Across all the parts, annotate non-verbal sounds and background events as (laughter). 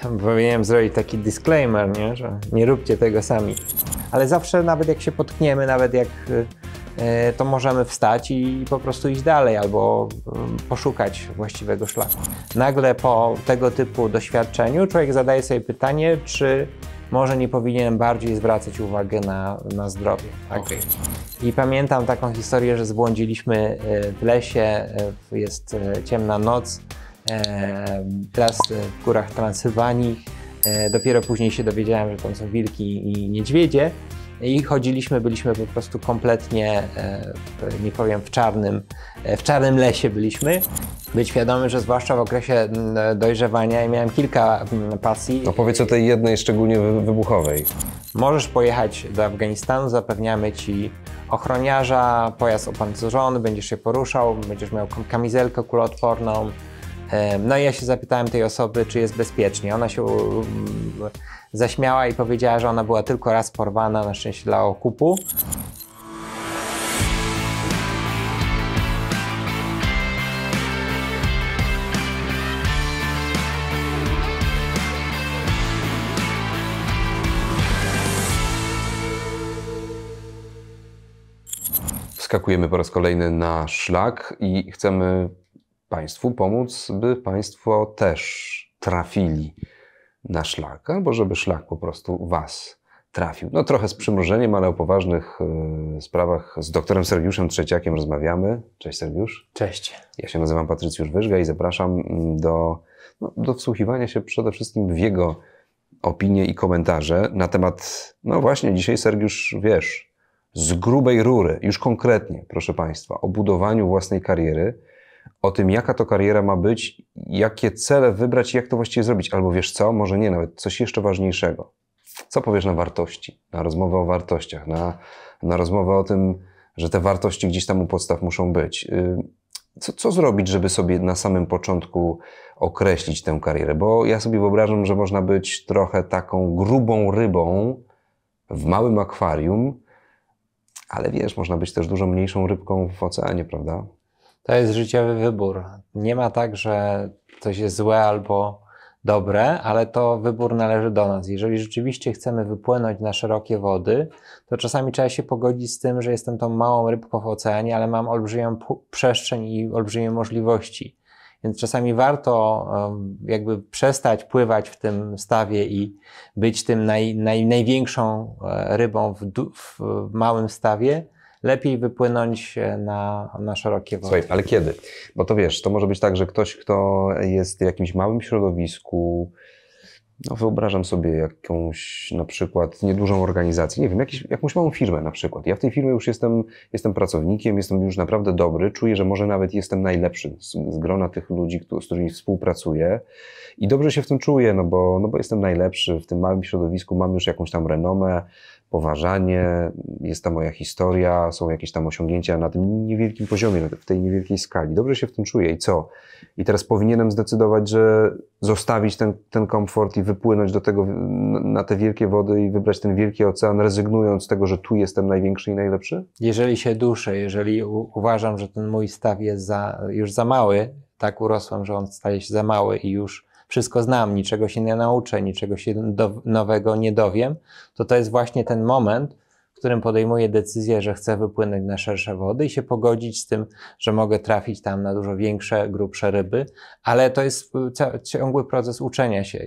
powinienem zrobić taki disclaimer, nie? że nie róbcie tego sami. Ale zawsze nawet jak się potkniemy, nawet jak y, y, to możemy wstać i po prostu iść dalej albo mm, poszukać właściwego szlaku. Nagle po tego typu doświadczeniu człowiek zadaje sobie pytanie, czy może nie powinienem bardziej zwracać uwagę na, na zdrowie. Tak? Okay. I pamiętam taką historię, że zbłądziliśmy y, w lesie, jest ciemna noc, Ehm, teraz e, w górach Transylwanii e, dopiero później się dowiedziałem, że tam są wilki i niedźwiedzie. I chodziliśmy, byliśmy po prostu kompletnie, e, nie powiem, w czarnym, w czarnym lesie byliśmy. Być świadomy, że zwłaszcza w okresie dojrzewania miałem kilka pasji. Opowiedz no o tej jednej, szczególnie wybuchowej. Możesz pojechać do Afganistanu, zapewniamy ci ochroniarza, pojazd opancerzony, będziesz się poruszał, będziesz miał kamizelkę kuloodporną, no i ja się zapytałem tej osoby, czy jest bezpiecznie. Ona się um, zaśmiała i powiedziała, że ona była tylko raz porwana, na szczęście dla okupu. Skakujemy po raz kolejny na szlak i chcemy Państwu pomóc, by Państwo też trafili na szlak, albo żeby szlak po prostu Was trafił. No trochę z przymrużeniem, ale o poważnych y, sprawach z doktorem Sergiuszem Trzeciakiem rozmawiamy. Cześć Sergiusz. Cześć. Ja się nazywam Patrycjusz Wyżga i zapraszam mm, do, no, do wsłuchiwania się przede wszystkim w jego opinie i komentarze na temat, no właśnie, dzisiaj Sergiusz, wiesz, z grubej rury, już konkretnie, proszę Państwa, o budowaniu własnej kariery, o tym, jaka to kariera ma być, jakie cele wybrać i jak to właściwie zrobić. Albo wiesz co, może nie, nawet coś jeszcze ważniejszego. Co powiesz na wartości, na rozmowę o wartościach, na, na rozmowę o tym, że te wartości gdzieś tam u podstaw muszą być. Co, co zrobić, żeby sobie na samym początku określić tę karierę? Bo ja sobie wyobrażam, że można być trochę taką grubą rybą w małym akwarium, ale wiesz, można być też dużo mniejszą rybką w oceanie, prawda? To jest życiowy wybór. Nie ma tak, że coś jest złe albo dobre, ale to wybór należy do nas. Jeżeli rzeczywiście chcemy wypłynąć na szerokie wody, to czasami trzeba się pogodzić z tym, że jestem tą małą rybką w oceanie, ale mam olbrzymią przestrzeń i olbrzymie możliwości. Więc czasami warto jakby przestać pływać w tym stawie i być tym naj, naj, największą e, rybą w, w małym stawie, lepiej wypłynąć e, na, na szerokie wody. Słuchaj, ale kiedy? Bo to wiesz, to może być tak, że ktoś, kto jest w jakimś małym środowisku, no wyobrażam sobie jakąś na przykład niedużą organizację, nie wiem, jakiś, jakąś małą firmę na przykład. Ja w tej firmie już jestem, jestem pracownikiem, jestem już naprawdę dobry, czuję, że może nawet jestem najlepszy z, z grona tych ludzi, z którymi współpracuję i dobrze się w tym czuję, no bo, no bo jestem najlepszy w tym małym środowisku, mam już jakąś tam renomę, poważanie, jest ta moja historia, są jakieś tam osiągnięcia na tym niewielkim poziomie, w tej niewielkiej skali. Dobrze się w tym czuję i co? I teraz powinienem zdecydować, że zostawić ten, ten komfort i wypłynąć do tego, na te wielkie wody i wybrać ten wielki ocean, rezygnując z tego, że tu jestem największy i najlepszy? Jeżeli się duszę, jeżeli uważam, że ten mój staw jest za, już za mały, tak urosłem, że on staje się za mały i już wszystko znam, niczego się nie nauczę, niczego się do, nowego nie dowiem, to to jest właśnie ten moment, w którym podejmuję decyzję, że chcę wypłynąć na szersze wody i się pogodzić z tym, że mogę trafić tam na dużo większe, grubsze ryby, ale to jest ciągły proces uczenia się.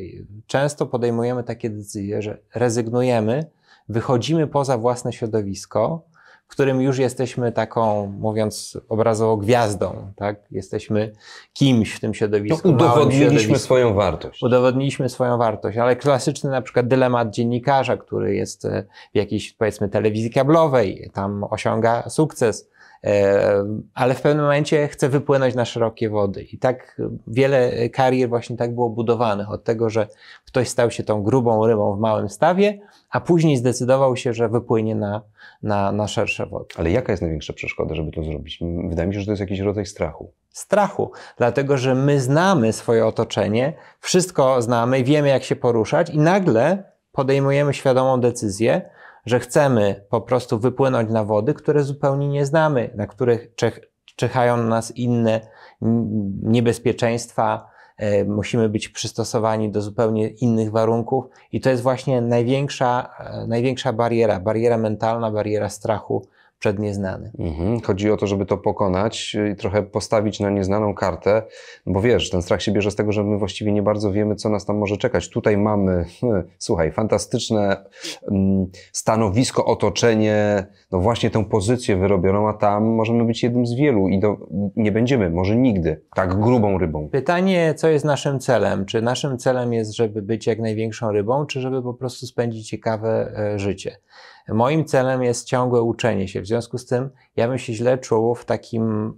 Często podejmujemy takie decyzje, że rezygnujemy, wychodzimy poza własne środowisko, którym już jesteśmy taką, mówiąc obrazowo, gwiazdą, tak? Jesteśmy kimś w tym środowisku. udowodniliśmy środowisku. swoją wartość. Udowodniliśmy swoją wartość, ale klasyczny na przykład dylemat dziennikarza, który jest e, w jakiejś, powiedzmy, telewizji kablowej, tam osiąga sukces, ale w pewnym momencie chce wypłynąć na szerokie wody. I tak wiele karier właśnie tak było budowanych, od tego, że ktoś stał się tą grubą rybą w małym stawie, a później zdecydował się, że wypłynie na, na, na szersze wody. Ale jaka jest największa przeszkoda, żeby to zrobić? Wydaje mi się, że to jest jakiś rodzaj strachu. Strachu, dlatego że my znamy swoje otoczenie, wszystko znamy i wiemy, jak się poruszać, i nagle podejmujemy świadomą decyzję, że chcemy po prostu wypłynąć na wody, które zupełnie nie znamy, na których czechają nas inne niebezpieczeństwa, e, musimy być przystosowani do zupełnie innych warunków i to jest właśnie największa, e, największa bariera, bariera mentalna, bariera strachu, przed nieznany. Mhm. Chodzi o to, żeby to pokonać i trochę postawić na nieznaną kartę, bo wiesz, ten strach się bierze z tego, że my właściwie nie bardzo wiemy, co nas tam może czekać. Tutaj mamy, hmm, słuchaj, fantastyczne mm, stanowisko, otoczenie, no właśnie tę pozycję wyrobioną, a tam możemy być jednym z wielu i do, nie będziemy, może nigdy, tak grubą rybą. Pytanie, co jest naszym celem? Czy naszym celem jest, żeby być jak największą rybą, czy żeby po prostu spędzić ciekawe e, życie? Moim celem jest ciągłe uczenie się. W związku z tym ja bym się źle czuł w takim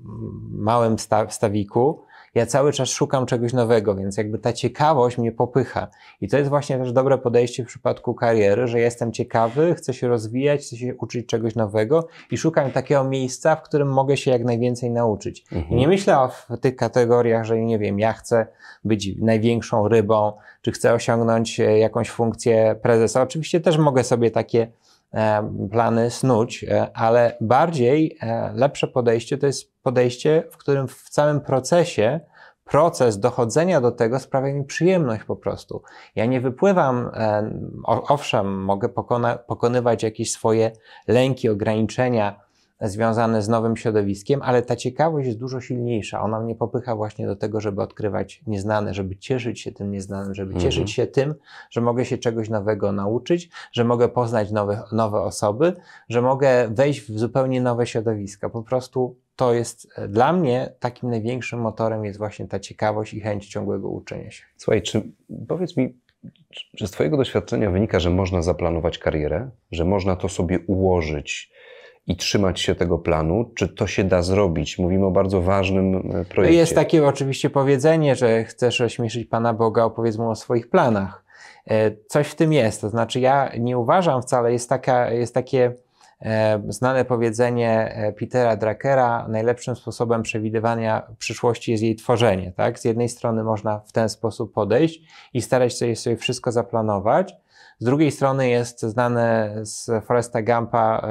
małym stawiku. Ja cały czas szukam czegoś nowego, więc jakby ta ciekawość mnie popycha. I to jest właśnie też dobre podejście w przypadku kariery, że jestem ciekawy, chcę się rozwijać, chcę się uczyć czegoś nowego i szukam takiego miejsca, w którym mogę się jak najwięcej nauczyć. Mhm. I nie myślę o w tych kategoriach, że nie wiem, ja chcę być największą rybą, czy chcę osiągnąć e, jakąś funkcję prezesa. Oczywiście też mogę sobie takie E, plany snuć, e, ale bardziej e, lepsze podejście to jest podejście, w którym w całym procesie proces dochodzenia do tego sprawia mi przyjemność po prostu. Ja nie wypływam, owszem, mogę pokona, pokonywać jakieś swoje lęki, ograniczenia, związane z nowym środowiskiem, ale ta ciekawość jest dużo silniejsza. Ona mnie popycha właśnie do tego, żeby odkrywać nieznane, żeby cieszyć się tym nieznanym, żeby mhm. cieszyć się tym, że mogę się czegoś nowego nauczyć, że mogę poznać nowe, nowe osoby, że mogę wejść w zupełnie nowe środowiska. Po prostu to jest e, dla mnie takim największym motorem jest właśnie ta ciekawość i chęć ciągłego uczenia się. Słuchaj, czy powiedz mi, czy z Twojego doświadczenia wynika, że można zaplanować karierę, że można to sobie ułożyć, i trzymać się tego planu? Czy to się da zrobić? Mówimy o bardzo ważnym e, projekcie. Jest takie oczywiście powiedzenie, że chcesz ośmieszyć Pana Boga, opowiedz mu o swoich planach. E, coś w tym jest. To znaczy, ja nie uważam wcale, jest, taka, jest takie e, znane powiedzenie Petera Drakera: Najlepszym sposobem przewidywania przyszłości jest jej tworzenie. Tak? Z jednej strony można w ten sposób podejść i starać się sobie wszystko zaplanować. Z drugiej strony jest znane z Foresta Gampa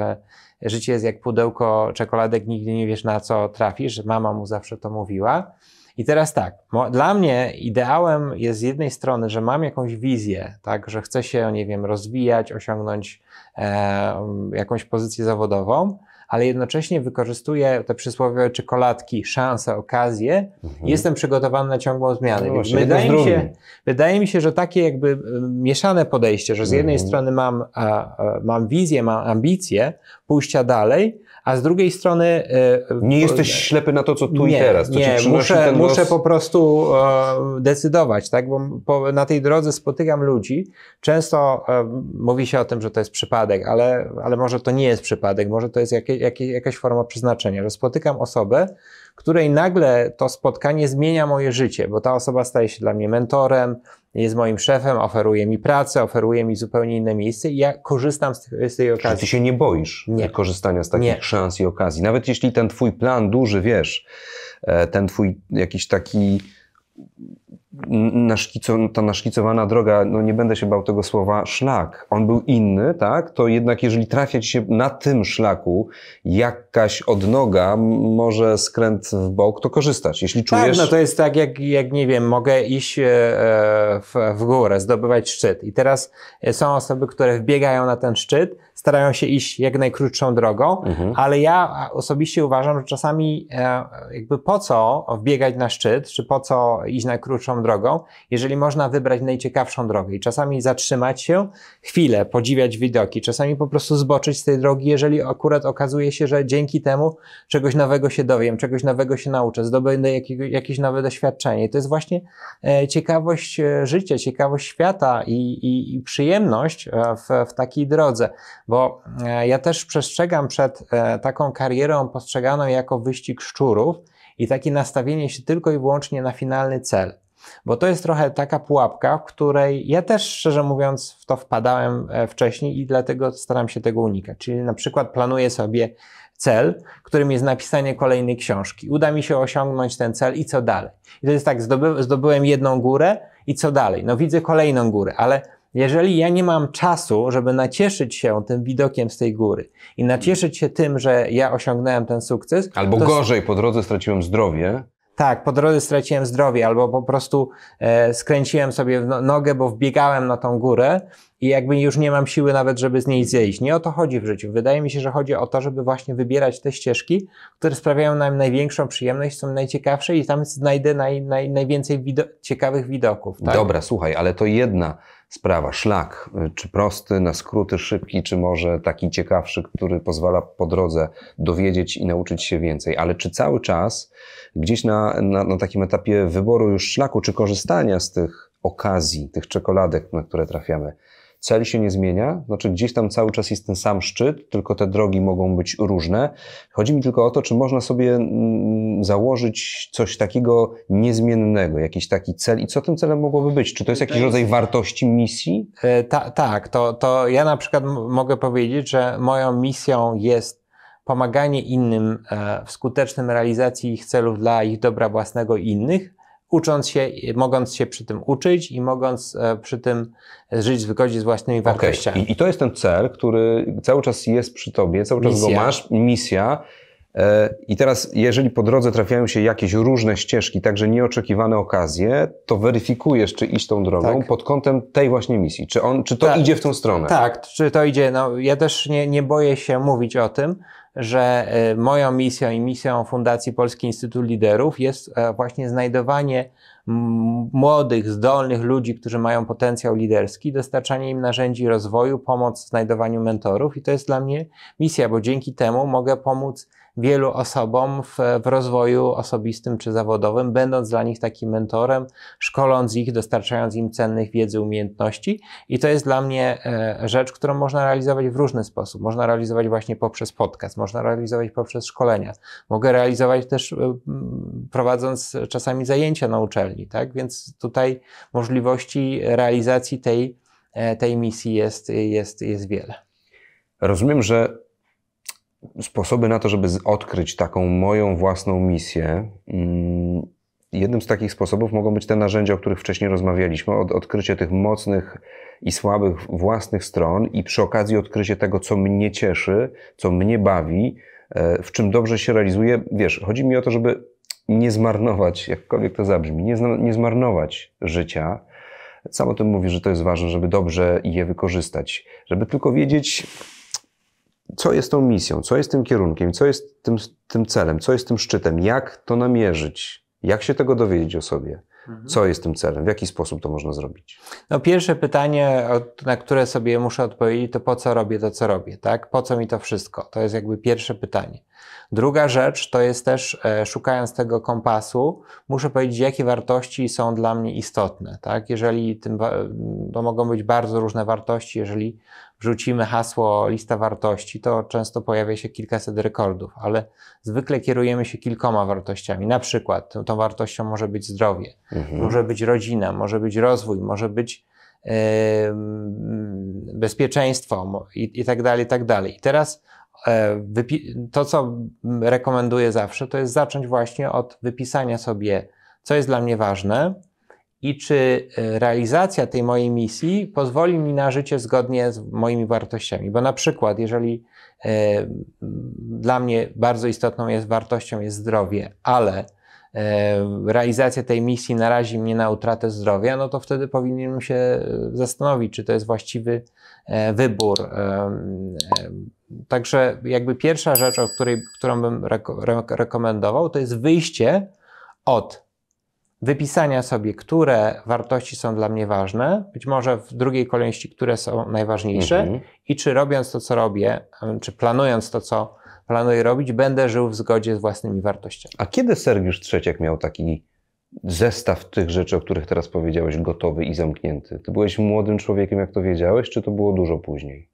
życie jest jak pudełko czekoladek, nigdy nie wiesz na co trafisz. Mama mu zawsze to mówiła. I teraz tak, dla mnie ideałem jest z jednej strony, że mam jakąś wizję, tak, że chcę się, nie wiem, rozwijać, osiągnąć e, jakąś pozycję zawodową, ale jednocześnie wykorzystuję te przysłowiowe czekoladki, szanse, okazje, mhm. jestem przygotowany na ciągłą zmianę. No właśnie, wydaje, mi się, wydaje mi się, że takie jakby y, mieszane podejście, że z jednej mhm. strony mam, a, a, mam wizję, mam ambicje pójścia dalej, a z drugiej strony... E, nie jesteś ślepy na to, co tu nie, i teraz. To nie, muszę, muszę los... po prostu e, decydować, tak? bo na tej drodze spotykam ludzi. Często e, mówi się o tym, że to jest przypadek, ale, ale może to nie jest przypadek, może to jest jakie, jakie, jakaś forma przeznaczenia, że spotykam osobę, której nagle to spotkanie zmienia moje życie, bo ta osoba staje się dla mnie mentorem, jest moim szefem, oferuje mi pracę, oferuje mi zupełnie inne miejsce i ja korzystam z, tej, z tej okazji. Czyli ty się nie boisz nie. korzystania z takich nie. szans i okazji. Nawet jeśli ten twój plan duży, wiesz, e, ten twój jakiś taki ta naszkicowana droga, no nie będę się bał tego słowa, szlak. On był inny, tak? To jednak jeżeli trafia ci się na tym szlaku jakaś odnoga, może skręt w bok, to korzystać. Jeśli tak, czujesz... Tak, no to jest tak, jak, jak nie wiem, mogę iść e, w, w górę, zdobywać szczyt i teraz e, są osoby, które wbiegają na ten szczyt, starają się iść jak najkrótszą drogą, mhm. ale ja osobiście uważam, że czasami e, jakby po co wbiegać na szczyt, czy po co iść na krótszą drogą, jeżeli można wybrać najciekawszą drogę i czasami zatrzymać się chwilę, podziwiać widoki, czasami po prostu zboczyć z tej drogi, jeżeli akurat okazuje się, że dzięki temu czegoś nowego się dowiem, czegoś nowego się nauczę, zdobędę jakiego, jakieś nowe doświadczenie. I to jest właśnie e, ciekawość e, życia, ciekawość świata i, i, i przyjemność e, w, w takiej drodze, bo ja też przestrzegam przed taką karierą postrzeganą jako wyścig szczurów i takie nastawienie się tylko i wyłącznie na finalny cel. Bo to jest trochę taka pułapka, w której ja też szczerze mówiąc w to wpadałem e, wcześniej i dlatego staram się tego unikać. Czyli na przykład planuję sobie cel, którym jest napisanie kolejnej książki. Uda mi się osiągnąć ten cel i co dalej? I to jest tak, zdoby, zdobyłem jedną górę i co dalej? No widzę kolejną górę, ale jeżeli ja nie mam czasu, żeby nacieszyć się tym widokiem z tej góry i nacieszyć się tym, że ja osiągnąłem ten sukces. Albo gorzej, po drodze straciłem zdrowie. Tak, po drodze straciłem zdrowie albo po prostu e, skręciłem sobie w no, nogę, bo wbiegałem na tą górę i jakby już nie mam siły nawet, żeby z niej zejść. Nie o to chodzi w życiu. Wydaje mi się, że chodzi o to, żeby właśnie wybierać te ścieżki, które sprawiają nam największą przyjemność, są najciekawsze i tam znajdę naj, naj, najwięcej wido ciekawych widoków. Tak? Dobra, słuchaj, ale to jedna sprawa, szlak, y, czy prosty, na skróty szybki, czy może taki ciekawszy, który pozwala po drodze dowiedzieć i nauczyć się więcej, ale czy cały czas gdzieś na, na, na takim etapie wyboru już szlaku, czy korzystania z tych okazji, tych czekoladek, na które trafiamy, cel się nie zmienia, znaczy gdzieś tam cały czas jest ten sam szczyt, tylko te drogi mogą być różne. Chodzi mi tylko o to, czy można sobie mm, założyć coś takiego niezmiennego, jakiś taki cel i co tym celem mogłoby być? Czy to jest jakiś rodzaj wartości misji? E, ta, tak, to, to ja na przykład mogę powiedzieć, że moją misją jest pomaganie innym e, w skutecznym realizacji ich celów dla ich dobra własnego i innych, ucząc się, mogąc się przy tym uczyć i mogąc e, przy tym żyć w zgodzie z własnymi wartościami. Okay. I, I, to jest ten cel, który cały czas jest przy tobie, cały czas misja. go masz, misja. E, I teraz, jeżeli po drodze trafiają się jakieś różne ścieżki, także nieoczekiwane okazje, to weryfikujesz, czy iść tą drogą tak. pod kątem tej właśnie misji. Czy, on, czy to tak. idzie w tą stronę? Tak, czy to idzie. No, ja też nie, nie boję się mówić o tym, że e, moją misją i misją Fundacji Polski Instytut Liderów jest e, właśnie znajdowanie młodych, zdolnych ludzi, którzy mają potencjał liderski, dostarczanie im narzędzi rozwoju, pomoc w znajdowaniu mentorów i to jest dla mnie misja, bo dzięki temu mogę pomóc wielu osobom w, w rozwoju osobistym czy zawodowym, będąc dla nich takim mentorem, szkoląc ich, dostarczając im cennych wiedzy, umiejętności. I to jest dla mnie e, rzecz, którą można realizować w różny sposób. Można realizować właśnie poprzez podcast, można realizować poprzez szkolenia. Mogę realizować też e, prowadząc czasami zajęcia na uczelni, tak? Więc tutaj możliwości realizacji tej, e, tej misji jest, jest, jest wiele. Rozumiem, że sposoby na to, żeby odkryć taką moją własną misję. Mm, jednym z takich sposobów mogą być te narzędzia, o których wcześniej rozmawialiśmy, od, odkrycie tych mocnych i słabych własnych stron i przy okazji odkrycie tego, co mnie cieszy, co mnie bawi, e, w czym dobrze się realizuje. Wiesz, chodzi mi o to, żeby nie zmarnować, jakkolwiek to zabrzmi, nie, nie zmarnować życia. Sam o tym mówi, że to jest ważne, żeby dobrze je wykorzystać, żeby tylko wiedzieć, co jest tą misją, co jest tym kierunkiem, co jest tym, tym celem, co jest tym szczytem, jak to namierzyć, jak się tego dowiedzieć o sobie. Mhm. Co jest tym celem? W jaki sposób to można zrobić? No pierwsze pytanie, na które sobie muszę odpowiedzieć, to po co robię to, co robię, tak? Po co mi to wszystko? To jest jakby pierwsze pytanie. Druga rzecz to jest też, e, szukając tego kompasu, muszę powiedzieć, jakie wartości są dla mnie istotne, tak? Jeżeli tym, to mogą być bardzo różne wartości, jeżeli rzucimy hasło lista wartości, to często pojawia się kilkaset rekordów, ale zwykle kierujemy się kilkoma wartościami. Na przykład tą, wartością może być zdrowie, mhm. może być rodzina, może być rozwój, może być yy, bezpieczeństwo i, i tak dalej, i tak dalej. I teraz yy, to, co rekomenduję zawsze, to jest zacząć właśnie od wypisania sobie, co jest dla mnie ważne, i czy e, realizacja tej mojej misji pozwoli mi na życie zgodnie z moimi wartościami. Bo na przykład, jeżeli e, dla mnie bardzo istotną jest wartością jest zdrowie, ale e, realizacja tej misji narazi mnie na utratę zdrowia, no to wtedy powinienem się zastanowić, czy to jest właściwy wybór. Także jakby pierwsza rzecz, o której, którą bym rekomendował, to jest wyjście od wypisania sobie, które wartości są dla mnie ważne, być może w drugiej kolejności, które są najważniejsze mhm. i czy robiąc to, co robię, czy planując to, co planuję robić, będę żył w zgodzie z własnymi wartościami. A kiedy Sergiusz Trzeciak miał taki zestaw tych rzeczy, o których teraz powiedziałeś, gotowy i zamknięty? Ty byłeś młodym człowiekiem, jak to wiedziałeś, czy to było dużo później?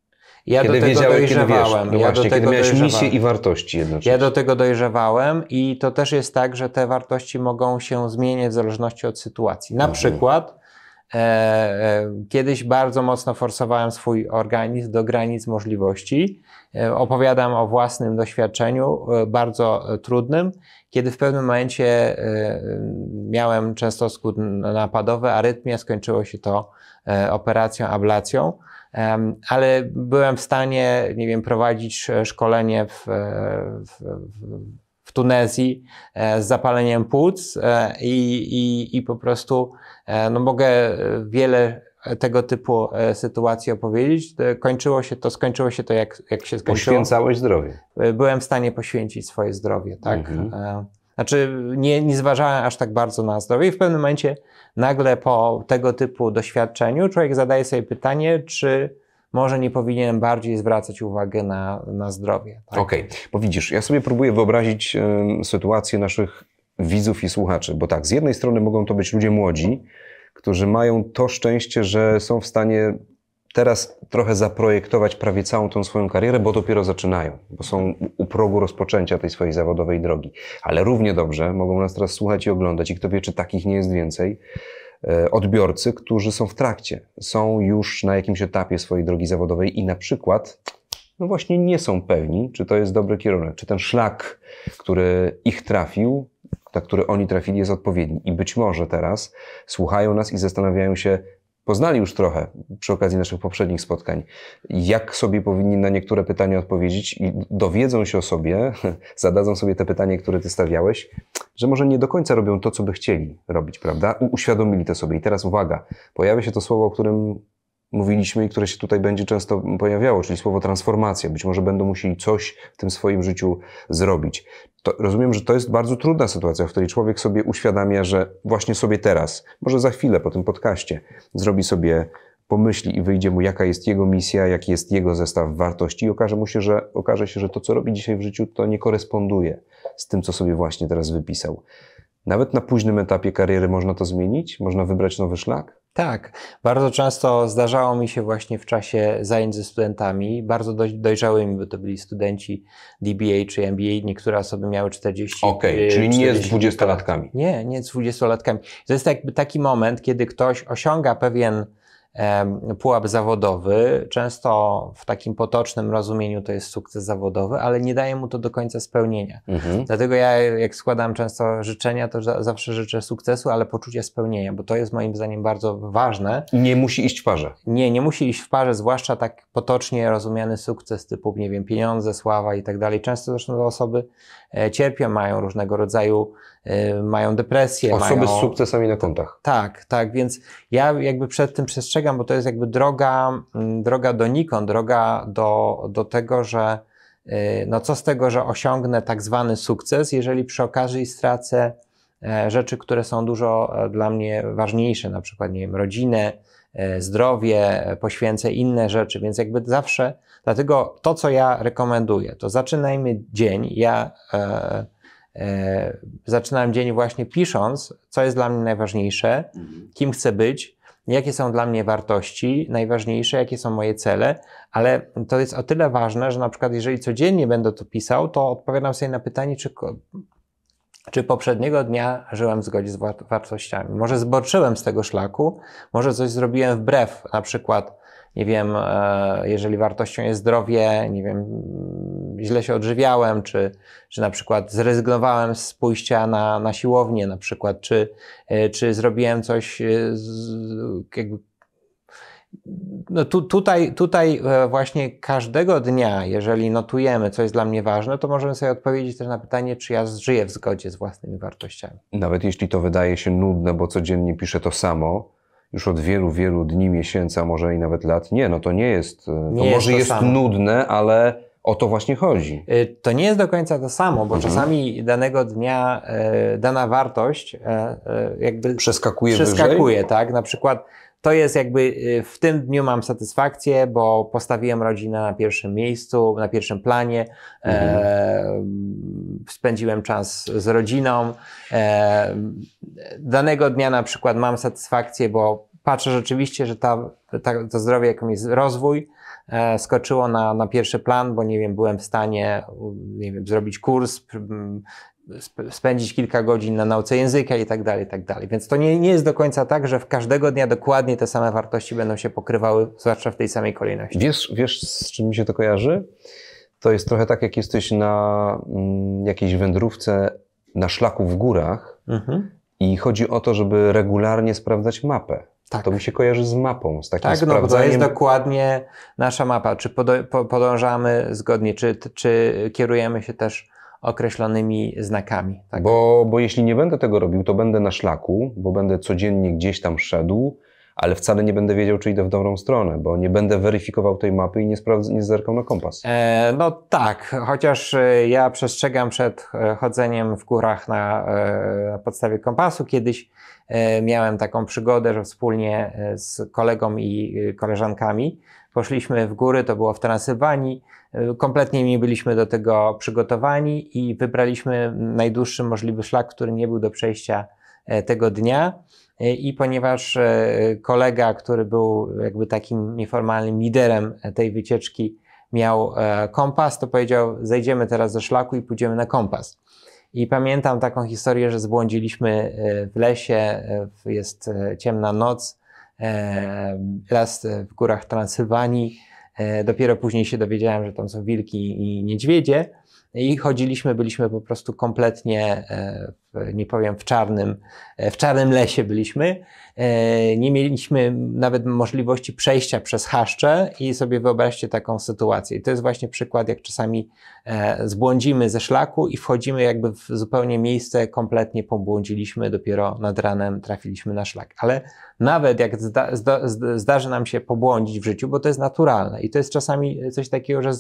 Ja kiedy do tego dojrzewałem. Kiedy wiesz, no ja właśnie, do tego kiedy miałeś misję i wartości jednocześnie. Ja do tego dojrzewałem i to też jest tak, że te wartości mogą się zmieniać w zależności od sytuacji. Na mhm. przykład e, e, kiedyś bardzo mocno forsowałem swój organizm do granic możliwości. E, opowiadam o własnym doświadczeniu, e, bardzo e, trudnym, kiedy w pewnym momencie e, miałem często skut napadowy, arytmia. skończyło się to operacją, ablacją ale byłem w stanie, nie wiem, prowadzić e, szkolenie e, w, w, w Tunezji e, z zapaleniem płuc i, i, i po prostu no, mogę wiele tego typu sytuacji opowiedzieć. Kończyło się to, skończyło się to jak, jak się skończyło. Poświęcałeś zdrowie. Byłem w stanie poświęcić swoje zdrowie, tak. Mhm. Znaczy, nie, nie zważałem aż tak bardzo na zdrowie i w pewnym momencie nagle po tego typu doświadczeniu człowiek zadaje sobie pytanie, czy może nie powinienem bardziej zwracać uwagę na, na zdrowie. Tak? Okej, okay. bo widzisz, ja sobie próbuję wyobrazić y, sytuację naszych widzów i słuchaczy, bo tak, z jednej strony mogą to być ludzie młodzi, którzy mają to szczęście, że są w stanie teraz trochę zaprojektować prawie całą tą swoją karierę, bo dopiero zaczynają, bo są u progu rozpoczęcia tej swojej zawodowej drogi. Ale równie dobrze mogą nas teraz słuchać i oglądać i kto wie, czy takich nie jest więcej, e, odbiorcy, którzy są w trakcie, są już na jakimś etapie swojej drogi zawodowej i na przykład no właśnie nie są pewni, czy to jest dobry kierunek, czy ten szlak, który ich trafił, na który oni trafili, jest odpowiedni. I być może teraz słuchają nas i zastanawiają się, poznali już trochę przy okazji naszych poprzednich spotkań, jak sobie powinni na niektóre pytania odpowiedzieć i dowiedzą się o sobie, (laughs) zadadzą sobie te pytanie, które ty stawiałeś, że może nie do końca robią to, co by chcieli robić, prawda? Uświadomili to sobie. I teraz uwaga, pojawia się to słowo, o którym mówiliśmy i które się tutaj będzie często pojawiało, czyli słowo transformacja. Być może będą musieli coś w tym swoim życiu zrobić. To, rozumiem, że to jest bardzo trudna sytuacja, w której człowiek sobie uświadamia, że właśnie sobie teraz, może za chwilę po tym podcaście, zrobi sobie, pomyśli i wyjdzie mu, jaka jest jego misja, jaki jest jego zestaw wartości i okaże mu się, że, okaże się, że to, co robi dzisiaj w życiu, to nie koresponduje z tym, co sobie właśnie teraz wypisał. Nawet na późnym etapie kariery można to zmienić? Można wybrać nowy szlak? Tak, bardzo często zdarzało mi się właśnie w czasie zajęć ze studentami, bardzo dojrzałymi, bo to byli studenci DBA czy MBA, niektóre osoby miały 40. Okej, okay, czyli nie z 20-latkami. Nie, nie z 20-latkami. To jest jakby taki moment, kiedy ktoś osiąga pewien pułap zawodowy. Często w takim potocznym rozumieniu to jest sukces zawodowy, ale nie daje mu to do końca spełnienia. Mhm. Dlatego ja, jak składam często życzenia, to za, zawsze życzę sukcesu, ale poczucia spełnienia, bo to jest moim zdaniem bardzo ważne. Nie musi iść w parze. Nie, nie musi iść w parze, zwłaszcza tak potocznie rozumiany sukces typu, nie wiem, pieniądze, sława i tak dalej. Często zresztą do osoby E, cierpią, mają różnego rodzaju, e, mają depresję. Osoby mają... z sukcesami na kontach. Tak, tak, więc ja jakby przed tym przestrzegam, bo to jest jakby droga, mm, droga donikąd, droga do, do tego, że e, no co z tego, że osiągnę tak zwany sukces, jeżeli przy okazji stracę rzeczy, które są dużo dla mnie ważniejsze, na przykład, nie wiem, rodzinę, E, zdrowie, e, poświęcę inne rzeczy, więc jakby zawsze, dlatego to, co ja rekomenduję, to zaczynajmy dzień. Ja e, e, zaczynałem dzień właśnie pisząc, co jest dla mnie najważniejsze, mhm. kim chcę być, jakie są dla mnie wartości najważniejsze, jakie są moje cele, ale to jest o tyle ważne, że na przykład jeżeli codziennie będę to pisał, to odpowiadam sobie na pytanie, czy czy poprzedniego dnia żyłem w zgodzie z wartościami? Może zboczyłem z tego szlaku, może coś zrobiłem wbrew, na przykład, nie wiem, e, jeżeli wartością jest zdrowie, nie wiem, źle się odżywiałem, czy, czy na przykład zrezygnowałem z pójścia na, na siłownię, na przykład, czy, e, czy zrobiłem coś, e, z, jakby no tu, tutaj, tutaj e, właśnie każdego dnia, jeżeli notujemy, co jest dla mnie ważne, to możemy sobie odpowiedzieć też na pytanie, czy ja żyję w zgodzie z własnymi wartościami. Nawet jeśli to wydaje się nudne, bo codziennie piszę to samo, już od wielu, wielu dni, miesięcy, a może i nawet lat, nie, no to nie jest, e, to może jest, to jest samo. nudne, ale o to właśnie chodzi. E, to nie jest do końca to samo, bo mhm. czasami danego dnia dana wartość jakby przeskakuje, przeskakuje tak? Na przykład to jest jakby y, w tym dniu mam satysfakcję, bo postawiłem rodzinę na pierwszym miejscu, na pierwszym planie. E, mhm. E, spędziłem czas z rodziną. E, danego dnia na przykład mam satysfakcję, bo patrzę rzeczywiście, że ta, ta, to zdrowie, jakim jest rozwój, e, skoczyło na, na, pierwszy plan, bo nie wiem, byłem w stanie nie wiem, zrobić kurs, spędzić kilka godzin na nauce języka i tak dalej, i tak dalej. Więc to nie, nie jest do końca tak, że w każdego dnia dokładnie te same wartości będą się pokrywały, zwłaszcza w tej samej kolejności. Wiesz, wiesz z czym mi się to kojarzy? To jest trochę tak, jak jesteś na mm, jakiejś wędrówce na szlaku w górach mhm. i chodzi o to, żeby regularnie sprawdzać mapę. Tak. To mi się kojarzy z mapą, z takim tak, Tak, no to jest dokładnie nasza mapa. Czy podążamy zgodnie, czy, czy kierujemy się też określonymi znakami. Tak? Bo, bo jeśli nie będę tego robił, to będę na szlaku, bo będę codziennie gdzieś tam szedł, ale wcale nie będę wiedział, czy idę w dobrą stronę, bo nie będę weryfikował tej mapy i nie, nie zerkał na kompas. E, no tak, chociaż e, ja przestrzegam przed e, chodzeniem w górach na, e, na podstawie kompasu. Kiedyś miałem taką przygodę, że wspólnie z kolegą i koleżankami poszliśmy w góry, to było w Transylwanii, Kompletnie nie byliśmy do tego przygotowani i wybraliśmy najdłuższy możliwy szlak, który nie był do przejścia e, tego dnia. E, I ponieważ e, kolega, który był jakby takim nieformalnym liderem tej wycieczki, miał kompas, to powiedział: Zejdziemy teraz ze szlaku i pójdziemy na kompas. I pamiętam taką historię, że zbłądziliśmy w lesie, jest ciemna noc, las w górach Transylwanii E, dopiero później się dowiedziałem, że tam są wilki i niedźwiedzie. I chodziliśmy, byliśmy po prostu kompletnie, e, nie powiem, w czarnym, e, w czarnym lesie byliśmy. Nie mieliśmy nawet możliwości przejścia przez chaszcze i sobie wyobraźcie taką sytuację. I to jest właśnie przykład, jak czasami E, zbłądzimy ze szlaku i wchodzimy jakby w zupełnie miejsce, kompletnie pobłądziliśmy, dopiero nad ranem trafiliśmy na szlak. Ale nawet jak zda, zda, zdarzy nam się pobłądzić w życiu, bo to jest naturalne i to jest czasami coś takiego, że,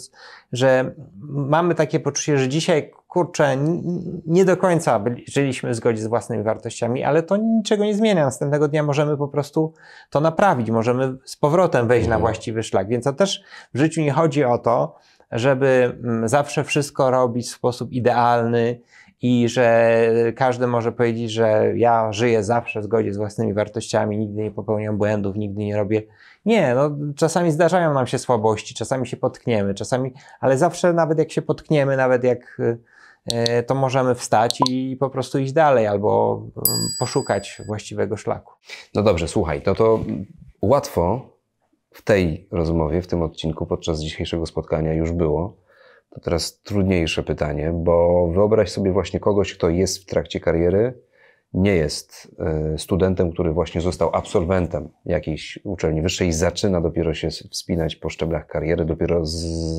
że mamy takie poczucie, że dzisiaj kurczę, nie do końca byli, żyliśmy w zgodzie z własnymi wartościami, ale to niczego nie zmienia. Następnego dnia możemy po prostu to naprawić, możemy z powrotem wejść na mhm. właściwy szlak. Więc to też w życiu nie chodzi o to, żeby mm, zawsze wszystko robić w sposób idealny i że każdy może powiedzieć, że ja żyję zawsze w zgodzie z własnymi wartościami, nigdy nie popełniam błędów, nigdy nie robię. Nie, no czasami zdarzają nam się słabości, czasami się potkniemy, czasami, ale zawsze nawet jak się potkniemy, nawet jak e, to możemy wstać i po prostu iść dalej albo mm, poszukać właściwego szlaku. No dobrze, słuchaj, to to łatwo w tej rozmowie, w tym odcinku, podczas dzisiejszego spotkania już było. To teraz trudniejsze pytanie, bo wyobraź sobie właśnie kogoś, kto jest w trakcie kariery, nie jest e, studentem, który właśnie został absolwentem jakiejś uczelni wyższej i zaczyna dopiero się wspinać po szczeblach kariery, dopiero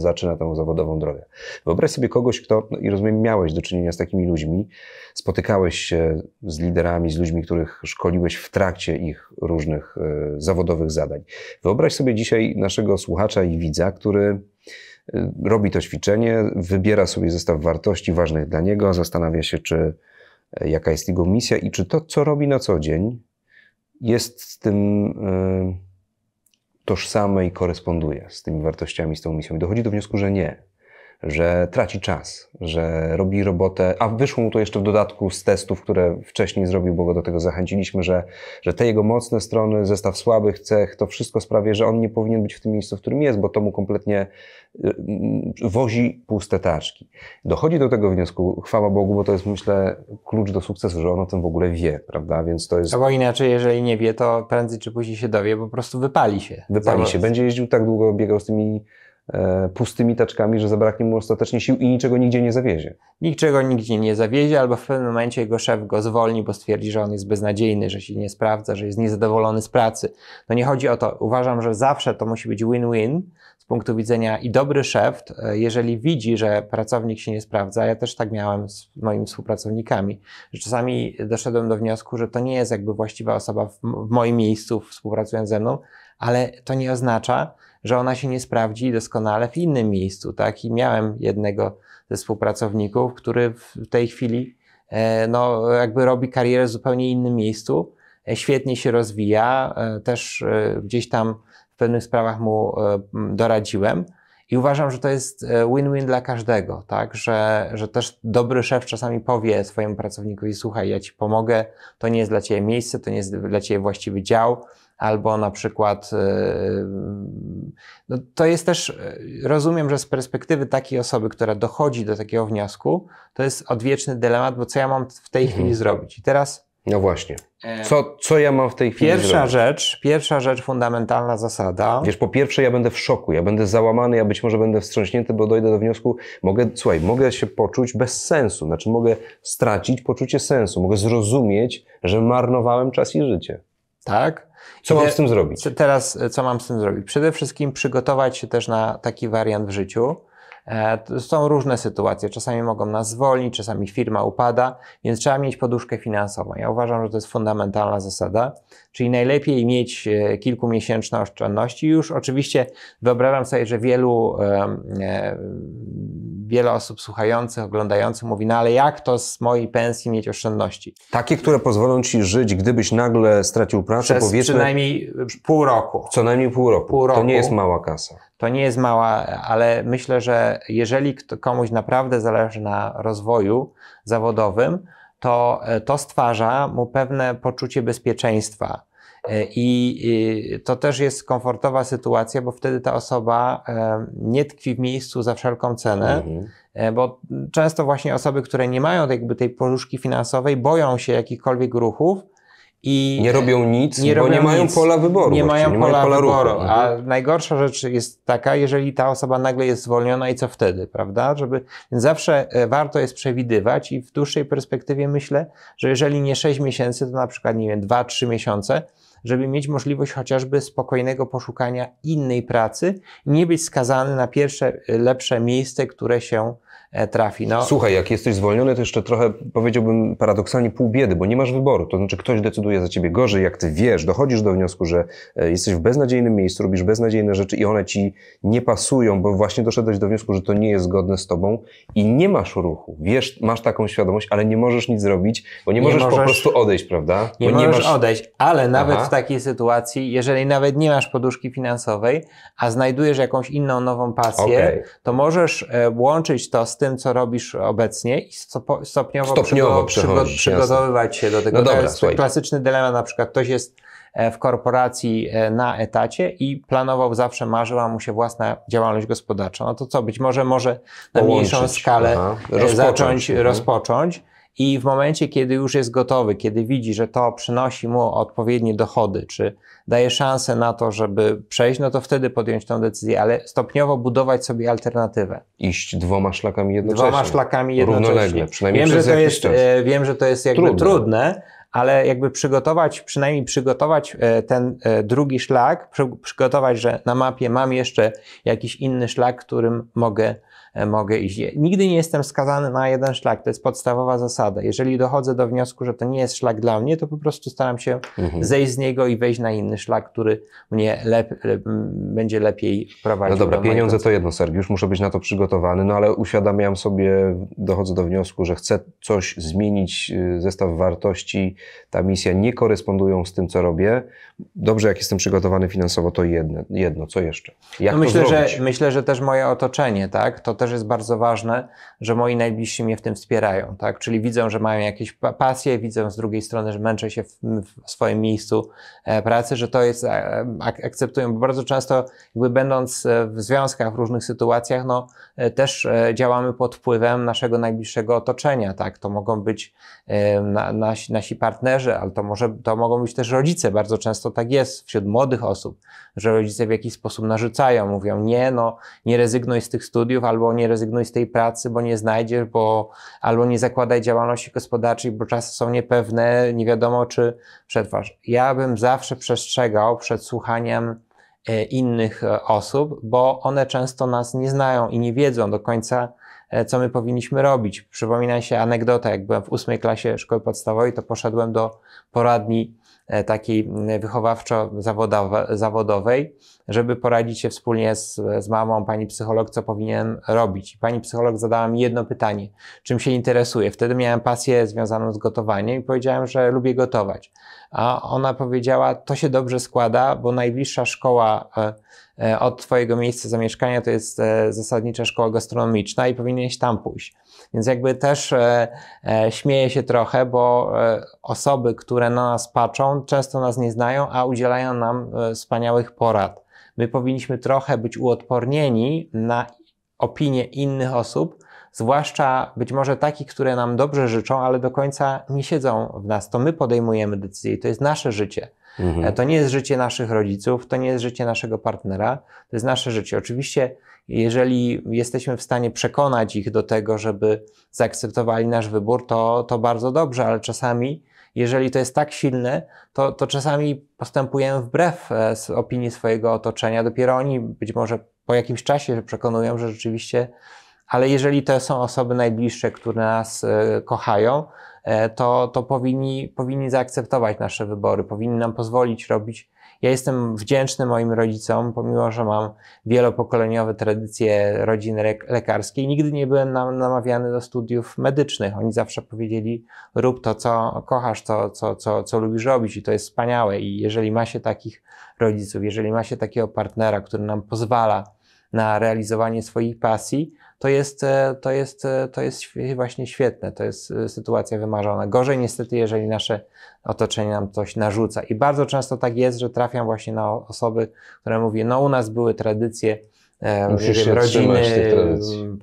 zaczyna tą zawodową drogę. Wyobraź sobie kogoś, kto, no i rozumiem, miałeś do czynienia z takimi ludźmi, spotykałeś się z liderami, z ludźmi, których szkoliłeś w trakcie ich różnych e, zawodowych zadań. Wyobraź sobie dzisiaj naszego słuchacza i widza, który e, robi to ćwiczenie, wybiera sobie zestaw wartości ważnych dla niego, zastanawia się, czy E, jaka jest jego misja i czy to, co robi na co dzień, jest z tym e, tożsame i koresponduje z tymi wartościami, z tą misją. I dochodzi do wniosku, że nie że traci czas, że robi robotę, a wyszło mu to jeszcze w dodatku z testów, które wcześniej zrobił, bo go do tego zachęciliśmy, że, że te jego mocne strony, zestaw słabych cech, to wszystko sprawia, że on nie powinien być w tym miejscu, w którym jest, bo to mu kompletnie y, mm, wozi puste taczki. Dochodzi do tego wniosku, chwała Bogu, bo to jest myślę klucz do sukcesu, że on o tym w ogóle wie, prawda? Więc to jest... Albo inaczej, jeżeli nie wie, to prędzej czy później się dowie, po prostu wypali się. Wypali się. Będzie jeździł tak długo, biegał z tymi E, pustymi taczkami, że zabraknie mu ostatecznie sił i niczego nigdzie nie zawiezie. Niczego nigdzie nie zawiezie, albo w pewnym momencie jego szef go zwolni, bo stwierdzi, że on jest beznadziejny, że się nie sprawdza, że jest niezadowolony z pracy. No nie chodzi o to. Uważam, że zawsze to musi być win-win z punktu widzenia i dobry szef, e, jeżeli widzi, że pracownik się nie sprawdza, ja też tak miałem z moimi współpracownikami, że czasami doszedłem do wniosku, że to nie jest jakby właściwa osoba w moim miejscu współpracując ze mną, ale to nie oznacza, że ona się nie sprawdzi doskonale w innym miejscu, tak? I miałem jednego ze współpracowników, który w tej chwili, e, no, jakby robi karierę w zupełnie innym miejscu, e, świetnie się rozwija, e, też gdzieś tam w pewnych sprawach mu doradziłem. I uważam, że to jest win-win dla każdego, tak? Że, że też dobry szef czasami powie swojemu pracownikowi: Słuchaj, ja ci pomogę, to nie jest dla ciebie miejsce, to nie jest dla ciebie właściwy dział, albo na przykład e, no to jest też, e, rozumiem, że z perspektywy takiej osoby, która dochodzi do takiego wniosku, to jest odwieczny dylemat, bo co ja mam w tej mhm. chwili zrobić? I teraz. No właśnie. E, co, co ja mam w tej chwili Pierwsza zrobić? rzecz, pierwsza rzecz, fundamentalna zasada. Wiesz, po pierwsze ja będę w szoku, ja będę załamany, ja być może będę wstrząśnięty, bo dojdę do wniosku, mogę, słuchaj, mogę się poczuć bez sensu, znaczy mogę stracić poczucie sensu, mogę zrozumieć, że marnowałem czas i życie. Tak? Co I mam te, z tym zrobić? Teraz, e, co mam z tym zrobić? Przede wszystkim przygotować się też na taki wariant w życiu, E, są różne sytuacje. Czasami mogą nas zwolnić, czasami firma upada, więc trzeba mieć poduszkę finansową. Ja uważam, że to jest fundamentalna zasada. Czyli najlepiej mieć e, kilkumiesięczne oszczędności. Już oczywiście wyobrażam sobie, że wielu, e, wiele osób słuchających, oglądających mówi, no ale jak to z mojej pensji mieć oszczędności? Takie, które pozwolą ci żyć, gdybyś nagle stracił pracę, Przez powiedzmy... przynajmniej pół roku. Co najmniej pół roku. Pół roku. To nie jest mała kasa to nie jest mała, ale myślę, że jeżeli komuś naprawdę zależy na rozwoju zawodowym, to e, to stwarza mu pewne poczucie bezpieczeństwa. E, I to też jest komfortowa sytuacja, bo wtedy ta osoba e, nie tkwi w miejscu za wszelką cenę, mhm. bo często właśnie osoby, które nie mają jakby tej poruszki finansowej, boją się jakichkolwiek ruchów, i nie robią nic, nie bo robią nie mają nic. pola wyboru. Nie mają nie pola, pola wyboru. Ruchu. A mhm. najgorsza rzecz jest taka, jeżeli ta osoba nagle jest zwolniona i co wtedy, prawda? Żeby, więc zawsze e, warto jest przewidywać i w dłuższej perspektywie myślę, że jeżeli nie 6 miesięcy, to na przykład, nie wiem, 2-3 miesiące, żeby mieć możliwość chociażby spokojnego poszukania innej pracy, nie być skazany na pierwsze e, lepsze miejsce, które się E, trafi. No. Słuchaj, jak jesteś zwolniony, to jeszcze trochę powiedziałbym paradoksalnie pół biedy, bo nie masz wyboru. To znaczy ktoś decyduje za ciebie gorzej, jak ty wiesz, dochodzisz do wniosku, że e, jesteś w beznadziejnym miejscu, robisz beznadziejne rzeczy i one ci nie pasują, bo właśnie doszedłeś do wniosku, że to nie jest zgodne z tobą i nie masz ruchu. Wiesz, masz taką świadomość, ale nie możesz nic zrobić, bo nie, nie możesz, po prostu odejść, prawda? Nie, bo możesz nie masz... odejść, ale nawet Aha. w takiej sytuacji, jeżeli nawet nie masz poduszki finansowej, a znajdujesz jakąś inną, nową pasję, okay. to możesz e, łączyć to z tym, co robisz obecnie i stopniowo, stopniowo przygo przygotowywać się do tego. No dobra, to jest słuchaj. klasyczny dylemat, na przykład ktoś jest e, w korporacji e, na etacie i planował zawsze, marzyła mu się własna działalność gospodarcza. No to co, być może może na Połączyć. mniejszą skalę e, rozpocząć, zacząć, mhm. rozpocząć i w momencie, kiedy już jest gotowy, kiedy widzi, że to przynosi mu odpowiednie dochody, czy daje szansę na to, żeby przejść, no to wtedy podjąć tą decyzję, ale stopniowo budować sobie alternatywę. Iść dwoma szlakami jednocześnie. Dwoma szlakami jednocześnie. Równolegle, przynajmniej wiem, przez że to jest, czas. E, wiem, że to jest jakby trudne, trudne ale jakby przygotować, przynajmniej przygotować e, ten e, drugi szlak, przygotować, że na mapie mam jeszcze jakiś inny szlak, którym mogę E, mogę iść. Nigdy nie jestem skazany na jeden szlak, to jest podstawowa zasada. Jeżeli dochodzę do wniosku, że to nie jest szlak dla mnie, to po prostu staram się mhm. zejść z niego i wejść na inny szlak, który mnie lep le będzie lepiej prowadził. No dobra, do pieniądze to jedno, Sergiusz, muszę być na to przygotowany, no ale uświadamiam sobie, dochodzę do wniosku, że chcę coś zmienić, y, zestaw wartości, ta misja nie korespondują z tym, co robię. Dobrze, jak jestem przygotowany finansowo, to jedno, jedno co jeszcze? Jak no myślę, że, myślę, że też moje otoczenie, tak, to też jest bardzo ważne, że moi najbliżsi mnie w tym wspierają, tak? Czyli widzą, że mają jakieś pasje, widzą z drugiej strony, że męczę się w, w swoim miejscu e, pracy, że to jest, e, ak akceptują, bo bardzo często jakby będąc e, w związkach, w różnych sytuacjach, no też działamy pod wpływem naszego najbliższego otoczenia, tak? To mogą być na, nasi, nasi partnerzy, ale to może, to mogą być też rodzice, bardzo często tak jest wśród młodych osób, że rodzice w jakiś sposób narzucają, mówią nie, no nie rezygnuj z tych studiów albo nie rezygnuj z tej pracy, bo nie znajdziesz, bo albo nie zakładaj działalności gospodarczej, bo czasy są niepewne, nie wiadomo czy przetrwasz. Ja bym zawsze przestrzegał przed słuchaniem e, innych e, osób, bo one często nas nie znają i nie wiedzą do końca, e, co my powinniśmy robić. Przypomina się anegdota, jak byłem w ósmej klasie szkoły podstawowej, to poszedłem do poradni E, takiej wychowawczo-zawodowej, żeby poradzić się wspólnie z, z mamą, pani psycholog, co powinien robić. Pani psycholog zadała mi jedno pytanie, czym się interesuje. Wtedy miałem pasję związaną z gotowaniem i powiedziałem, że lubię gotować. A ona powiedziała, to się dobrze składa, bo najbliższa szkoła e, e, od Twojego miejsca zamieszkania to jest zasadnicza szkoła gastronomiczna i powinieneś tam pójść. Więc jakby też e, e, śmieję się trochę, bo e, osoby, które na nas patrzą, często nas nie znają, a udzielają nam e, wspaniałych porad. My powinniśmy trochę być uodpornieni na opinie innych osób, zwłaszcza być może takich, które nam dobrze życzą, ale do końca nie siedzą w nas. To my podejmujemy decyzje i to jest nasze życie. Mhm. E, to nie jest życie naszych rodziców, to nie jest życie naszego partnera, to jest nasze życie. Oczywiście, jeżeli jesteśmy w stanie przekonać ich do tego, żeby zaakceptowali nasz wybór, to, to bardzo dobrze, ale czasami jeżeli to jest tak silne, to, to czasami postępujemy wbrew e, opinii swojego otoczenia. Dopiero oni być może po jakimś czasie przekonują, że rzeczywiście ale jeżeli to są osoby najbliższe, które nas e, kochają, e, to, to powinni, powinni zaakceptować nasze wybory, powinni nam pozwolić robić. Ja jestem wdzięczny moim rodzicom, pomimo że mam wielopokoleniowe tradycje rodziny lekarskiej, nigdy nie byłem nam, namawiany do studiów medycznych. Oni zawsze powiedzieli: rób to, co kochasz, to, co, co, co lubisz robić, i to jest wspaniałe. I jeżeli ma się takich rodziców, jeżeli ma się takiego partnera, który nam pozwala, na realizowanie swoich pasji, to jest, e, to jest, e, to jest właśnie świetne, to jest e, sytuacja wymarzona. Gorzej niestety, jeżeli nasze otoczenie nam coś narzuca. I bardzo często tak jest, że trafiam właśnie na osoby, które mówią, no u nas były tradycje, Musisz wiem, rodziny